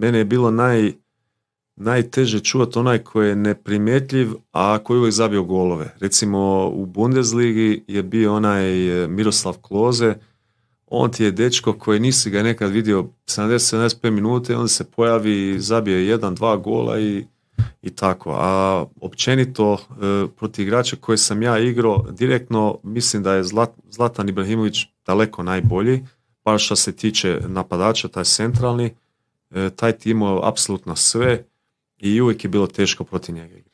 mene je bilo naj, najteže čuvati onaj koji je neprimjetljiv, a koji uvijek zabio golove. Recimo u Bundesligi je bio onaj eh, Miroslav Kloze, on ti je dečko koji nisi ga nekad vidio 70-75 minute, on se pojavi, i zabije jedan, dva gola i, i tako. A općenito eh, protiv igrača koje sam ja igrao direktno, mislim da je Zlatan Ibrahimović daleko najbolji, pa što se tiče napadača, taj centralni, E, taj tim imao apsolutno sve i uvijek je bilo teško protiv njega